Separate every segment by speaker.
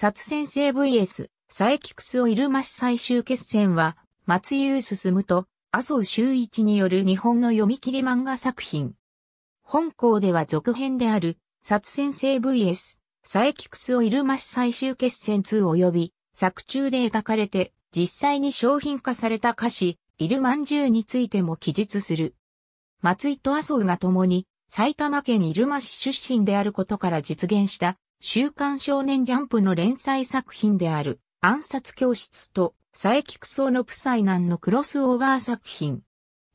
Speaker 1: 殺先生 VS サエキクスオイルマシ最終決戦は、松優進と麻生周一による日本の読み切り漫画作品。本校では続編である、殺先生 VS サエキクスオイルマシ最終決戦2及び、作中で描かれて、実際に商品化された歌詞、イルマンジュについても記述する。松井と麻生が共に、埼玉県入間市出身であることから実現した週刊少年ジャンプの連載作品である暗殺教室と佐伯クソのプサイナンのクロスオーバー作品。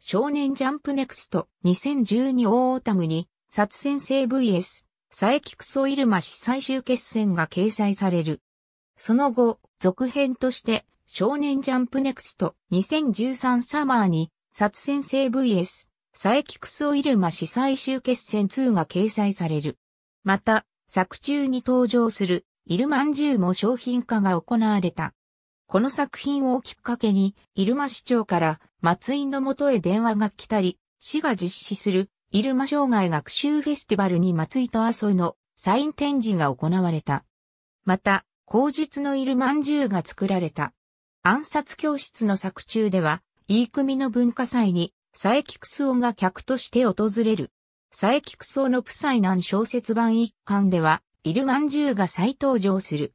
Speaker 1: 少年ジャンプネクスト2012オータムに、殺戦生 VS、佐伯クソイルマ氏最終決戦が掲載される。その後、続編として、少年ジャンプネクスト2013サマーに、殺戦生 VS、佐伯クソイルマ氏最終決戦2が掲載される。また、作中に登場するイルマンジュも商品化が行われた。この作品をきっかけに、入間市長から松井の元へ電話が来たり、市が実施する入間障害学習フェスティバルに松井と麻生のサイン展示が行われた。また、口述のイルマンジュが作られた。暗殺教室の作中では、い組の文化祭に、佐伯楠雄が客として訪れる。佐伯クソのプサイナン小説版一巻では、イルマンジューが再登場する。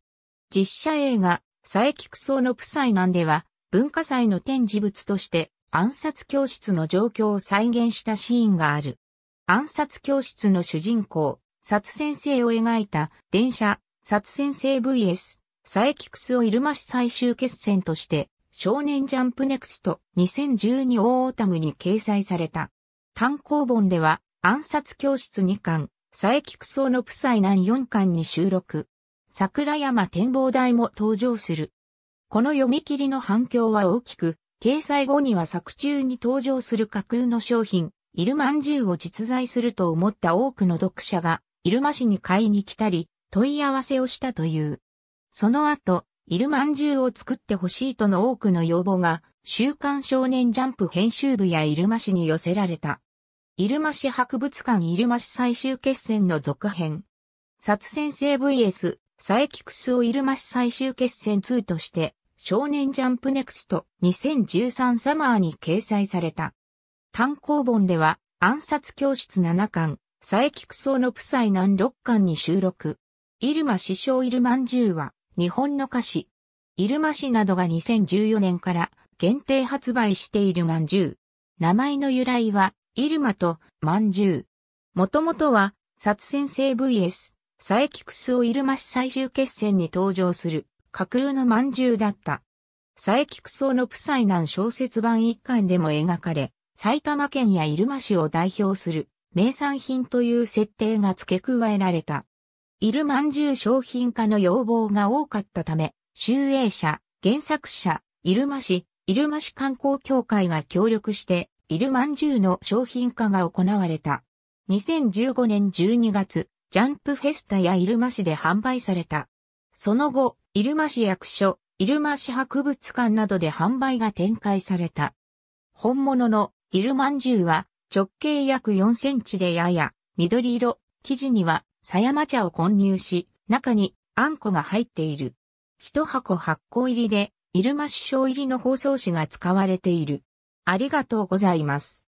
Speaker 1: 実写映画、佐伯クソのプサイナンでは、文化祭の展示物として、暗殺教室の状況を再現したシーンがある。暗殺教室の主人公、殺先生を描いた電車、殺先生 VS、佐伯クソイルマシ最終決戦として、少年ジャンプネクスト2012オータムに掲載された。単行本では暗殺教室2巻、佐伯草の夫妻難4巻に収録。桜山展望台も登場する。この読み切りの反響は大きく、掲載後には作中に登場する架空の商品、イルマンジューを実在すると思った多くの読者が、イルマ市に買いに来たり、問い合わせをしたという。その後、イルマンジューを作ってほしいとの多くの要望が、週刊少年ジャンプ編集部やイルマ市に寄せられた。入間市博物館入間市最終決戦の続編。殺先生 VS サエキクスを入間市最終決戦2として、少年ジャンプネクスト2013サマーに掲載された。単行本では、暗殺教室7巻、サエキクをのプサイ南6巻に収録。入間師匠入間10は、日本の歌詞。入間市などが2014年から限定発売しているまん名前の由来は、イルマと、まんじゅう。もともとは、殺戦性 VS、サエキクスをイルマ氏最終決戦に登場する、架空のまんじゅうだった。サエキクスのプサイナン小説版一巻でも描かれ、埼玉県や入間市を代表する名産品という設定が付け加えられた。イルマンジュ商品化の要望が多かったため、集英社、原作者、イルマ市、イルマ市観光協会が協力してイルマンジューの商品化が行われた。2015年12月、ジャンプフェスタやイルマ市で販売された。その後、イルマ市役所、イルマ市博物館などで販売が展開された。本物のイルマンジューは直径約4センチでやや緑色、生地には狭山茶を混入し、中にあんこが入っている。一箱発個入りで、イルマ市小入りの包装紙が使われている。ありがとうございます。